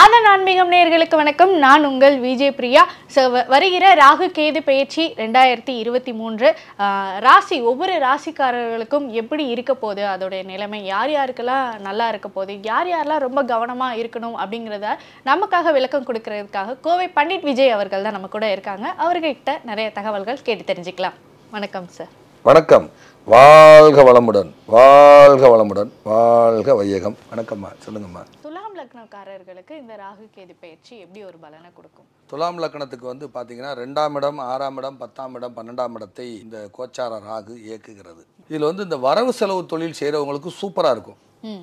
ஆனால் ஆன்மீகம் நேர்களுக்கு வணக்கம் நான் உங்கள் விஜய் பிரியா வருகிற ராகு கேது பயிற்சி ரெண்டாயிரத்தி இருபத்தி மூன்று ராசி ஒவ்வொரு ராசிக்காரர்களுக்கும் எப்படி இருக்க போகுது அதோடைய நிலைமை யார் யாருக்கெல்லாம் நல்லா இருக்க போகுது யார் யாரெல்லாம் ரொம்ப கவனமாக இருக்கணும் அப்படிங்கிறத நமக்காக விளக்கம் கொடுக்கறதுக்காக கோவை பண்டிட் விஜய் அவர்கள் தான் நம்ம கூட இருக்காங்க அவர்கிட்ட நிறைய தகவல்கள் கேட்டு தெரிஞ்சுக்கலாம் வணக்கம் சார் வணக்கம் வாழ்க வளமுடன் வாழ்க வளமுடன் வாழ்க வையகம் வணக்கம்மா சொல்லுங்கம்மா துலாம் லக்னக்காரர்களுக்கு இந்த ராகு கேது பயிற்சி எப்படி ஒரு பலனை கொடுக்கும் துலாம் லக்னத்துக்கு வந்து பார்த்தீங்கன்னா ரெண்டாம் இடம் ஆறாம் இடம் பத்தாம் இடம் பன்னெண்டாம் இடத்தை இந்த கோச்சார ராகு இயக்குகிறது இதில் வந்து இந்த வரவு செலவு தொழில் செய்கிறவங்களுக்கு சூப்பராக இருக்கும்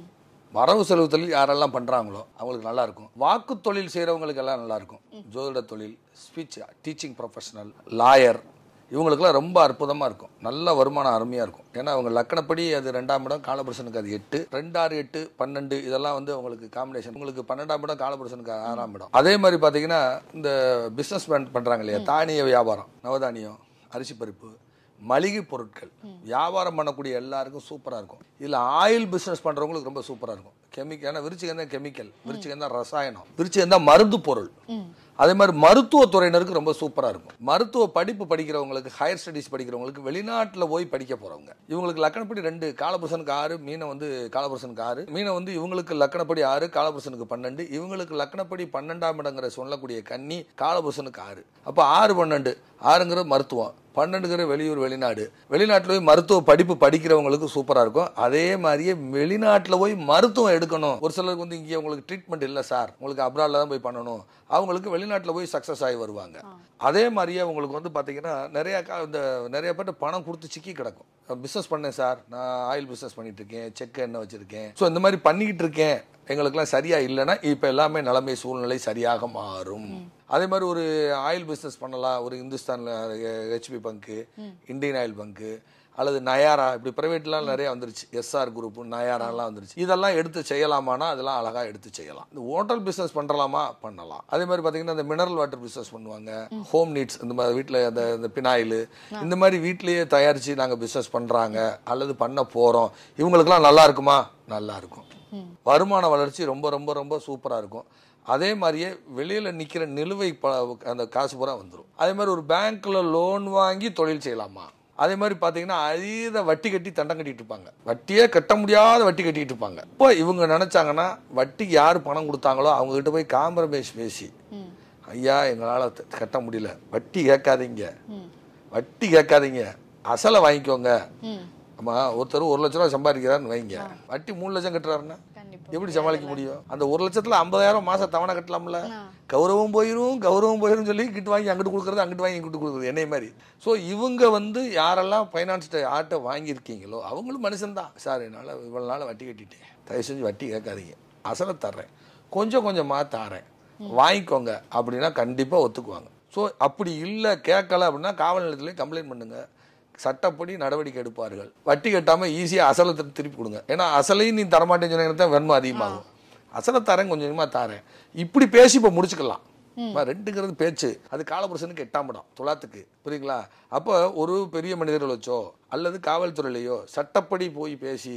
வரவு செலவு தொழில் யாரெல்லாம் பண்ணுறாங்களோ அவங்களுக்கு நல்லா இருக்கும் வாக்கு தொழில் செய்கிறவங்களுக்கு எல்லாம் நல்லா இருக்கும் ஜோதிட தொழில் ஸ்பீச் டீச்சிங் ப்ரொஃபஷனல் லாயர் இவங்களுக்கெல்லாம் ரொம்ப அற்புதமாக இருக்கும் நல்ல வருமானம் அருமையாக இருக்கும் ஏன்னா அவங்க லக்கணப்படி அது ரெண்டாம் இடம் காலபுருஷனுக்கு அது எட்டு ரெண்டு ஆறு எட்டு பன்னெண்டு இதெல்லாம் வந்து அவங்களுக்கு காம்பினேஷன் உங்களுக்கு பன்னெண்டாம் இடம் காலபுருஷனுக்கு ஆறாம் இடம் அதே மாதிரி பார்த்தீங்கன்னா இந்த பிஸ்னஸ் மேன் பண்ணுறாங்க இல்லையா தானிய வியாபாரம் நவதானியம் அரிசி பருப்பு மளிகை பொருட்கள் வியாபாரம் பண்ணக்கூடிய எல்லாருக்கும் சூப்பராக இருக்கும் இதில் ஆயில் பிஸ்னஸ் பண்ணுறவங்களுக்கு ரொம்ப சூப்பராக இருக்கும் கெமிக்கல் ஏன்னா விருச்சிகம் தான் கெமிக்கல் விருச்சிகம் தான் ரசாயனம் விருச்சிகம் தான் மருந்து பொருள் அதே மாதிரி மருத்துவ துறையினருக்கு ரொம்ப சூப்பராக இருக்கும் மருத்துவ படிப்பு படிக்கிறவங்களுக்கு ஹையர் ஸ்டடீஸ் படிக்கிறவங்களுக்கு வெளிநாட்டில் போய் படிக்க போகிறவங்க இவங்களுக்கு லக்கணப்படி ரெண்டு காலபுருஷனுக்கு ஆறு மீனை வந்து காலபுருஷனுக்கு ஆறு மீனை வந்து இவங்களுக்கு லக்கணப்படி ஆறு காலபுருஷனுக்கு பன்னெண்டு இவங்களுக்கு லக்கணப்படி பன்னெண்டாம் இடங்கிற சொல்லக்கூடிய கன்னி காலபுருஷனுக்கு ஆறு அப்போ ஆறு பன்னெண்டு ஆறுங்கிற மருத்துவம் பன்னெண்டுங்கிற வெளியூர் வெளிநாடு வெளிநாட்டில் போய் மருத்துவ படிப்பு படிக்கிறவங்களுக்கு சூப்பராக இருக்கும் அதே மாதிரியே வெளிநாட்டில் போய் மருத்துவம் எடுக்கணும் ஒரு சிலருக்கு வந்து இங்கே உங்களுக்கு ட்ரீட்மெண்ட் இல்லை சார் உங்களுக்கு அப்ராடில் தான் போய் பண்ணணும் அவங்களுக்கு வெளிநாட்டில் போய் சக்ஸஸ் ஆகி வருவாங்க அதே மாதிரியே உங்களுக்கு வந்து பார்த்தீங்கன்னா நிறையா கா இந்த நிறைய பேர்ட்ட பணம் கொடுத்து சிக்கி கிடக்கும் பிஸ்னஸ் பண்ணேன் சார் நான் ஆயில் பிஸ்னஸ் பண்ணிட்டு இருக்கேன் செக் என்ன வச்சுருக்கேன் ஸோ இந்த மாதிரி பண்ணிக்கிட்டு இருக்கேன் எங்களுக்குலாம் சரியாக இல்லைன்னா இப்போ எல்லாமே நிலைமை சூழ்நிலை சரியாக மாறும் அதே மாதிரி ஒரு ஆயில் பிஸ்னஸ் பண்ணலாம் ஒரு இந்துஸ்தானில் ஹெச்பி பங்கு இந்தியன் ஆயில் பங்கு அல்லது நயாரா இப்படி ப்ரைவேட்லாம் நிறைய வந்துருச்சு எஸ்ஆர் குரூப் நயாராலாம் வந்துருச்சு இதெல்லாம் எடுத்து செய்யலாமானா அதெல்லாம் அழகாக எடுத்து செய்யலாம் இந்த ஹோட்டல் பிஸ்னஸ் பண்ணுறலாமா பண்ணலாம் அதே மாதிரி பார்த்தீங்கன்னா இந்த மினரல் வாட்டர் பிஸ்னஸ் பண்ணுவாங்க ஹோம் நீட்ஸ் இந்த மாதிரி வீட்டில் அந்த இந்த பினாயில் இந்த மாதிரி வீட்லேயே தயாரித்து நாங்கள் பிஸ்னஸ் பண்ணுறாங்க அல்லது பண்ண போகிறோம் இவங்களுக்கெல்லாம் நல்லா இருக்குமா நல்லா இருக்கும் வருமான வளர்ச்சி ரொம்ப ரொம்ப ரொம்ப சூப்பராக இருக்கும் அதே மாதிரியே வெளியில் நிற்கிற நிலுவை ப அந்த காசு பூரா வந்துடும் அதே மாதிரி ஒரு பேங்க்கில் லோன் வாங்கி தொழில் செய்யலாமா அதே மாதிரி பார்த்தீங்கன்னா அதீத வட்டி கட்டி தண்டம் கட்டிட்டு இருப்பாங்க வட்டியே கட்ட முடியாத வட்டி கட்டிட்டு இருப்பாங்க இப்போ இவங்க நினச்சாங்கன்னா வட்டிக்கு யார் பணம் கொடுத்தாங்களோ அவங்க கிட்ட போய் காம்ப்ரமைஸ் பேசி ஐயா எங்களால் கட்ட முடியல வட்டி கேட்காதீங்க வட்டி கேட்காதீங்க அசலை வாங்கிக்கோங்க ஆமாம் ஒருத்தர் ஒரு லட்ச ரூபா சம்பாதிக்கிறான்னு வைங்க வட்டி மூணு லட்சம் கட்டுறாருன்னா எப்படி சமாளிக்க முடியும் அந்த ஒரு லட்சத்துல ஐம்பதாயிரம் மாசம் தவணை கட்டலாம்ல கௌரவம் போயிரும் கௌரவம் போயிரும் சொல்லி கிட்டு வாங்கி அங்கிட்டு கொடுக்கறது அங்கிட்டு வாங்கி இங்கிட்டு கொடுக்குறது என்னை மாதிரி ஸோ இவங்க வந்து யாரெல்லாம் ஃபைனான்ஸ் ஆட்டை வாங்கியிருக்கீங்களோ அவங்களும் மனுஷன்தான் சார் என்னால் இவ்வளோ நாள் வட்டி கட்டிட்டேன் தயவு செஞ்சு வட்டி கேட்காதீங்க அசலை தர்றேன் கொஞ்சம் கொஞ்சமாக தாரேன் வாங்கிக்கோங்க அப்படின்னா கண்டிப்பாக ஒத்துக்குவாங்க ஸோ அப்படி இல்லை கேட்கல அப்படின்னா காவல் நிலையத்துலேயே கம்ப்ளைண்ட் பண்ணுங்கள் சட்டப்படி நடவடிக்கை எடுப்பார்கள் வட்டி கட்டாமல் ஈஸியாக அசலை திருப்பி கொடுங்க ஏன்னா அசலையும் நீ தரமாட்டேன்னு சொன்னீங்கன்னா தான் வெண்மை அதிகமாகும் அசலை தரேன் கொஞ்சம் கொஞ்சமாக தரேன் இப்படி பேசி இப்போ முடிச்சுக்கலாம் ரெண்டுங்கிறது பேச்சு அது காலபுருஷனுக்கு எட்டாம் படம் துலாத்துக்கு புரியுங்களா அப்போ ஒரு பெரிய மனிதர்கள் வச்சோ அல்லது காவல்துறையிலையோ சட்டப்படி போய் பேசி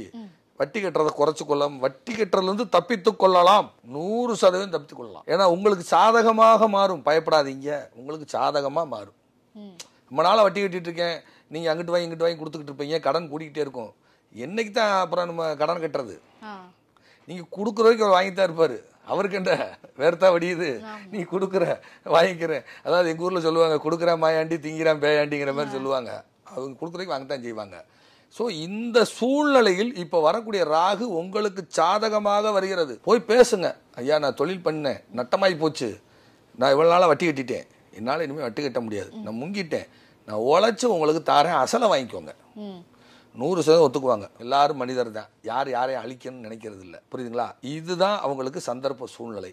வட்டி கட்டுறதை குறைச்சு கொள்ளலாம் வட்டி கட்டுறதுலேருந்து தப்பித்து கொள்ளலாம் நூறு சதவீதம் தப்பித்து கொள்ளலாம் ஏன்னா உங்களுக்கு சாதகமாக மாறும் பயப்படாதீங்க உங்களுக்கு சாதகமாக மாறும் ரொம்ப நாளாக வட்டி கட்டிட்டு இருக்கேன் நீங்கள் அங்கிட்டு வாங்கி இங்கிட்டு வாங்கி கொடுத்துக்கிட்டு இருப்பீங்க கடன் கூட்டிகிட்டே இருக்கும் என்னைக்கு தான் அப்புறம் நம்ம கடன் கட்டுறது நீங்கள் கொடுக்குற வரைக்கும் அவர் வாங்கி தான் இருப்பார் அவருக்கு என்ன வேர்த்தா வடியுது நீ கொடுக்குற வாங்கிக்கிறேன் அதாவது எங்கள் ஊரில் சொல்லுவாங்க கொடுக்குற மாயாண்டி திங்கிறான் பேயாண்டிங்கிற மாதிரி சொல்லுவாங்க அவங்க கொடுக்குற வரைக்கும் வாங்க தான் செய்வாங்க ஸோ இந்த சூழ்நிலையில் இப்போ வரக்கூடிய ராகு உங்களுக்கு சாதகமாக வருகிறது போய் பேசுங்க ஐயா நான் தொழில் பண்ணேன் நட்டமாய் போச்சு நான் இவ்வளோ நாளாக வட்டி கட்டிட்டேன் என்னால் இனிமேல் வட்டி கட்ட முடியாது நான் முங்கிட்டேன் நான் உழைச்சி உங்களுக்கு தாரேன் அசலை வாங்கிக்கோங்க நூறு சதவீதம் ஒத்துக்குவாங்க எல்லாரும் மனிதர் தான் யார் யாரையும் அழிக்கணும்னு நினைக்கிறது இல்லை புரியுதுங்களா இதுதான் அவங்களுக்கு சந்தர்ப்ப சூழ்நிலை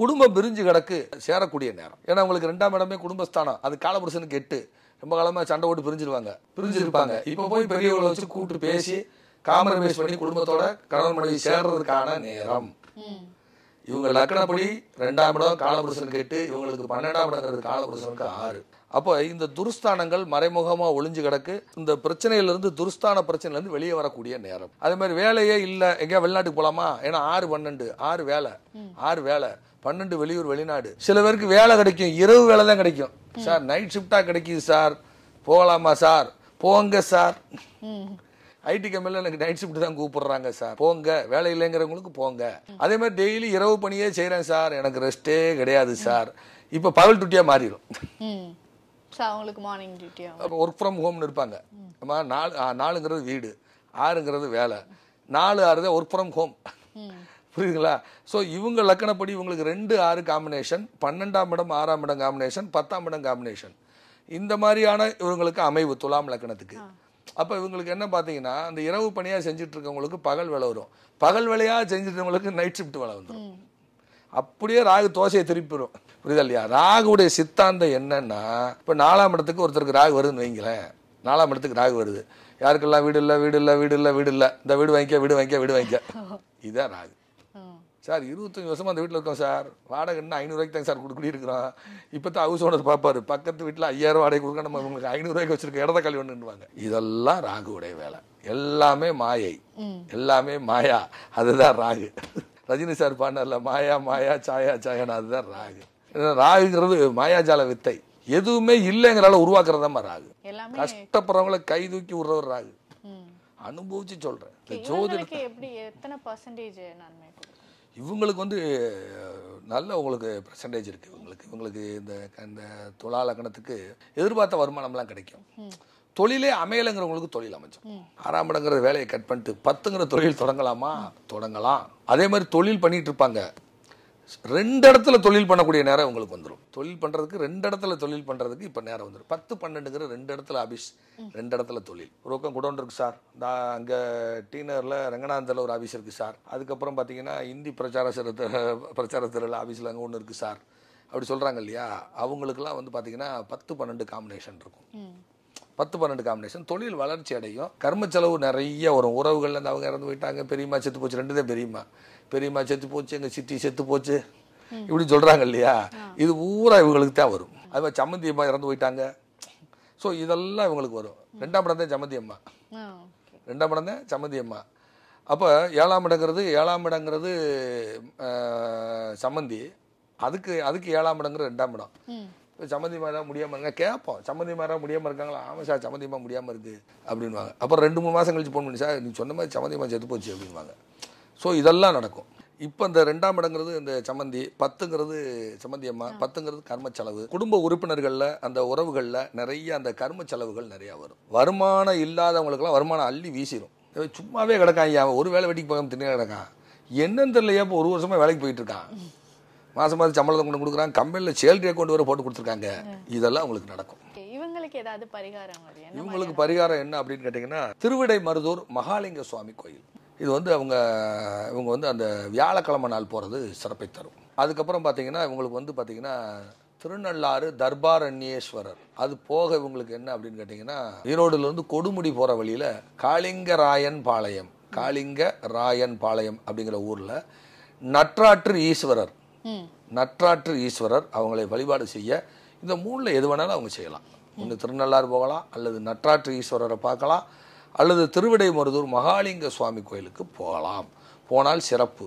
குடும்பம் பிரிஞ்சு கிடக்கு சேரக்கூடிய நேரம் ஏன்னா அவங்களுக்கு ரெண்டாம் இடமே குடும்பஸ்தானம் அது காலபுருஷனுக்கு எட்டு ரொம்ப காலமாக சண்டை ஓட்டு பிரிஞ்சிருவாங்க பிரிஞ்சிருப்பாங்க இப்போ போய் பெரியவங்களை வச்சு கூட்டு பேசி காம்ப்ரமைஸ் பண்ணி குடும்பத்தோட கணவன் மனைவி சேர்றதுக்கான நேரம் இவங்க லக்கணப்படி ரெண்டாம் இடம் காலபுருஷனுக்கு எட்டு இவங்களுக்கு பன்னெண்டாம் இடம் காலபுருஷனுக்கு ஆறு அப்போ இந்த துருஸ்தானங்கள் மறைமுகமாக ஒளிஞ்சு கிடக்கு இந்த பிரச்சனையிலிருந்து துருஸ்தான பிரச்சனையிலேருந்து வெளியே வரக்கூடிய நேரம் அதே மாதிரி வேலையே இல்லை எங்கேயா வெளிநாட்டுக்கு போகலாமா ஏன்னா ஆறு பன்னெண்டு ஆறு வேலை ஆறு வேலை பன்னெண்டு வெளியூர் வெளிநாடு சில பேருக்கு வேலை கிடைக்கும் இரவு வேலை தான் கிடைக்கும் சார் நைட் ஷிஃப்டாக கிடைக்குது சார் போகலாமா சார் போங்க சார் ஐடி கம்பெனியில் எனக்கு நைட் ஷிஃப்ட் தான் கூப்பிடுறாங்க சார் போங்க வேலை இல்லைங்கிறவங்களுக்கு போங்க அதே மாதிரி டெய்லி இரவு பணியே செய்கிறேன் சார் எனக்கு ரெஸ்ட்டே கிடையாது சார் இப்போ பகல் டுட்டியாக மாறிடும் ஸோ அவங்களுக்கு மார்னிங் டியூட்டி ஒர்க் ஃப்ரம் ஹோம்னு இருப்பாங்க நாலு நாலுங்கிறது வீடு ஆறுங்கிறது வேலை நாலு ஆறு தான் ஒர்க் ஃப்ரம் ஹோம் புரியுதுங்களா ஸோ இவங்க லக்கணப்படி இவங்களுக்கு ரெண்டு ஆறு காம்பினேஷன் பன்னெண்டாம் இடம் ஆறாம் இடம் காம்பினேஷன் பத்தாம் இடம் காம்பினேஷன் இந்த மாதிரியான இவங்களுக்கு அமைவு துலாம் லக்கணத்துக்கு அப்போ இவங்களுக்கு என்ன பார்த்தீங்கன்னா அந்த இரவு பணியாக செஞ்சுட்டு இருக்கவங்களுக்கு பகல் வேலை வரும் பகல் வேலையாக செஞ்சுட்டு இருக்கவங்களுக்கு நைட் ஷிஃப்ட் வேலை வந்துடும் அப்படியே ராகு தோசையை திருப்பிடும் புரியுதா இல்லையா ராகுடைய சித்தாந்தம் என்னன்னா இப்போ நாலாம் இடத்துக்கு ஒருத்தருக்கு ராகு வருதுன்னு வைங்களேன் நாலாம் இடத்துக்கு ராகு வருது யாருக்கெல்லாம் வீடு இல்லை வீடு இல்லை வீடு இல்லை வீடு இல்லை இந்த வீடு வாங்கிக்க வீடு வாங்கிக்க வீடு வாங்கிக்க இதுதான் ராகு சார் இருபத்தஞ்சி வருஷமாக அந்த வீட்டில் இருக்கோம் சார் வாடகைன்னா ஐநூறுரூவாய்க்கு தாங்க சார் கொடுக்க இருக்கிறோம் இப்போ தான் ஹவுஸ் ஓனர் பார்ப்பார் பக்கத்து வீட்டில் ஐயாயிரம் வாடகை கொடுக்க நம்ம உங்களுக்கு ஐநூறுரூவாய்க்கு வச்சிருக்க இடத்த கல்வி ஒன்றுவாங்க இதெல்லாம் ராகுடைய வேலை எல்லாமே மாயை எல்லாமே மாயா அதுதான் ராகு ரஜினி சார் பாடினார்ல மாயா மாயா சாயா சாயான்னு அதுதான் ராகு ராகுங்கிறது மாயாஜால வித்தை எதுவுமே இல்லைங்கிறால உருவாக்குறதாம ராகு கஷ்டப்படுறவங்கள கை தூக்கி விடுறவர் ராகு அனுபவிச்சு சொல்றேன் ஜோதிடத்தை இவங்களுக்கு வந்து நல்ல உங்களுக்கு பர்சன்டேஜ் இருக்கு இவங்களுக்கு இவங்களுக்கு இந்த இந்த துளா எதிர்பார்த்த வருமானம்லாம் கிடைக்கும் தொழிலே அமையலைங்கிறவங்களுக்கு தொழில் அமைச்சோம் ஆறாம் இடங்கிற வேலையை கட் பண்ணிட்டு பத்துங்கிற தொழில் தொடங்கலாமா தொடங்கலாம் அதே மாதிரி தொழில் பண்ணிட்டு இருப்பாங்க ரெண்டு இடத்துல தொழில் பண்ணக்கூடிய நேரம் உங்களுக்கு வந்துடும் தொழில் பண்ணுறதுக்கு ரெண்டு இடத்துல தொழில் பண்ணுறதுக்கு இப்போ நேரம் வந்துடும் பத்து பன்னெண்டுங்கிற ரெண்டு இடத்துல ஆஃபீஸ் ரெண்டு இடத்துல தொழில் ஒரு பக்கம் குடோன் இருக்குது சார் நான் அங்கே டீனரில் ரங்கநாதத்தில் ஒரு ஆஃபீஸ் இருக்குது சார் அதுக்கப்புறம் பார்த்தீங்கன்னா இந்தி பிரச்சார பிரச்சார திரள் ஆஃபீஸில் அங்கே ஒன்று இருக்குது சார் அப்படி சொல்கிறாங்க இல்லையா அவங்களுக்குலாம் வந்து பார்த்தீங்கன்னா பத்து பன்னெண்டு காம்பினேஷன் இருக்கும் பத்து பன்னெண்டு காம்பினேஷன் தொழில் வளர்ச்சி அடையும் கர்ம செலவு நிறைய வரும் உறவுகளில் இருந்து அவங்க இறந்து போயிட்டாங்க பெரியம்மா செத்து போச்சு ரெண்டு தான் பெரியம்மா பெரியம்மா செத்து போச்சு எங்கள் சித்தி செத்து போச்சு இப்படி சொல்கிறாங்க இல்லையா இது பூரா இவங்களுக்கு தான் வரும் அது மாதிரி சம்மந்தி அம்மா இறந்து போயிட்டாங்க ஸோ இதெல்லாம் இவங்களுக்கு வரும் ரெண்டாம் இடம் தான் சம்மந்தி அம்மா ரெண்டாம் இடம் தான் சம்மந்தி அம்மா அப்போ ஏழாம் இடங்கிறது ஏழாம் இடங்கிறது சம்மந்தி அதுக்கு அதுக்கு ஏழாம் இடங்கிறது ரெண்டாம் இடம் இப்போ சம்மந்திமாராக முடியாமல் இருங்க கேட்போம் சம்மந்தி மாதிரி முடியாமல் இருக்காங்களா ஆமாம் சார் சம்மந்திமா முடியாமல் இருக்குது அப்படின்வாங்க அப்புறம் ரெண்டு மூணு மாதம் கழிச்சு ஃபோன் பண்ணி சார் நீ சொன்ன மாதிரி சம்மந்திமா செத்து போச்சு அப்படின்வாங்க ஸோ இதெல்லாம் நடக்கும் இப்போ இந்த ரெண்டாம் இடங்கிறது இந்த சம்மந்தி பத்துங்கிறது சம்மந்தி அம்மா பத்துங்கிறது கர்ம செலவு குடும்ப உறுப்பினர்களில் அந்த உறவுகளில் நிறைய அந்த கர்ம செலவுகள் நிறையா வரும் வருமானம் இல்லாதவங்களுக்கெல்லாம் வருமானம் அள்ளி வீசிடும் சும்மாவே கிடக்கான் ஒரு வேலை வெட்டிக்கு போகாமல் தின்னு கிடக்கான் என்னன்னு தெரியலையா இப்போ ஒரு வருஷமாக வேலைக்கு போயிட்டு இருக்கான் மாதம் மாதம் சம்பளத்தை கொண்டு கொடுக்குறாங்க கம்பெனியில் சேலரி அக்கௌண்ட் வரை போட்டு கொடுத்துருக்காங்க இதெல்லாம் உங்களுக்கு நடக்கும் இவங்களுக்கு ஏதாவது பரிகாரம் இவங்களுக்கு பரிகாரம் என்ன அப்படின்னு கேட்டிங்கன்னா திருவிடை மருதூர் மகாலிங்க சுவாமி கோயில் இது வந்து அவங்க இவங்க வந்து அந்த வியாழக்கிழமை நாள் போகிறது சிறப்பை தரும் அதுக்கப்புறம் பார்த்தீங்கன்னா இவங்களுக்கு வந்து பார்த்தீங்கன்னா திருநள்ளாறு தர்பாரண்யேஸ்வரர் அது போக இவங்களுக்கு என்ன அப்படின்னு கேட்டிங்கன்னா ஈரோடுலேருந்து கொடுமுடி போகிற வழியில் ராயன் பாளையம் காளிங்க ராயன் பாளையம் அப்படிங்கிற ஊரில் நற்றாற்று ஈஸ்வரர் நற்றாற்று ஈஸ்வரர் அவங்களை வழிபாடு செய்ய இந்த மூணில் எது வேணாலும் அவங்க செய்யலாம் ஒன்று திருநள்ளாறு போகலாம் அல்லது நற்றாற்று ஈஸ்வரரை பார்க்கலாம் அல்லது திருவிடைமருதூர் மகாலிங்க சுவாமி கோயிலுக்கு போகலாம் போனால் சிறப்பு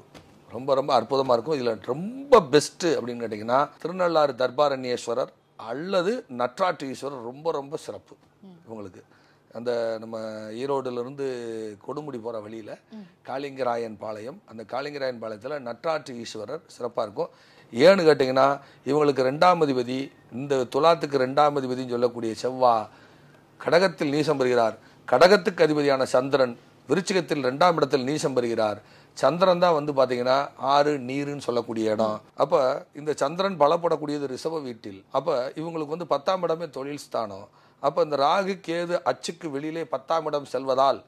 ரொம்ப ரொம்ப அற்புதமாக இருக்கும் இதில் ரொம்ப பெஸ்ட்டு அப்படின்னு கேட்டிங்கன்னா திருநள்ளாறு தர்பாரண்யேஸ்வரர் அல்லது நற்றாற்று ஈஸ்வரர் ரொம்ப ரொம்ப சிறப்பு இவங்களுக்கு அந்த நம்ம ஈரோடுலேருந்து கொடுமுடி போகிற வழியில் காளிங்கராயன் பாளையம் அந்த காளிங்கராயன் பாளையத்தில் நட்டாற்று ஈஸ்வரர் சிறப்பாக இருக்கும் ஏன்னு கேட்டிங்கன்னா இவங்களுக்கு ரெண்டாம் அதிபதி இந்த துலாத்துக்கு ரெண்டாம் அதிபதின்னு சொல்லக்கூடிய செவ்வா கடகத்தில் நீசம் பெறுகிறார் கடகத்துக்கு அதிபதியான சந்திரன் விருச்சிகத்தில் ரெண்டாம் இடத்தில் நீசம் பெறுகிறார் சந்திரன் தான் வந்து பார்த்தீங்கன்னா ஆறு நீருன்னு சொல்லக்கூடிய இடம் அப்போ இந்த சந்திரன் பலப்படக்கூடியது ரிஷப வீட்டில் அப்போ இவங்களுக்கு வந்து பத்தாம் இடமே தொழில் ஸ்தானம் அப்போ இந்த ராகு கேது அச்சுக்கு வெளியிலே பத்தாம் இடம் செல்வதால்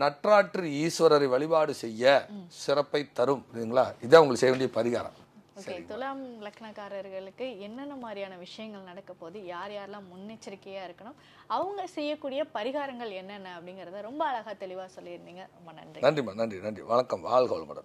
நற்றாற்று ஈஸ்வரரை வழிபாடு செய்ய சிறப்பை தரும் இல்லைங்களா இதான் உங்களுக்கு செய்ய வேண்டிய பரிகாரம் ஓகே துலாம் லக்னக்காரர்களுக்கு என்னென்ன மாதிரியான விஷயங்கள் நடக்க போது யார் யாரெல்லாம் முன்னெச்சரிக்கையாக இருக்கணும் அவங்க செய்யக்கூடிய பரிகாரங்கள் என்னென்ன அப்படிங்கிறத ரொம்ப அழகாக தெளிவாக சொல்லியிருந்தீங்க ரொம்ப நன்றி நன்றிம்மா நன்றி நன்றி வணக்கம் வாழ்கோள் வளமுடன்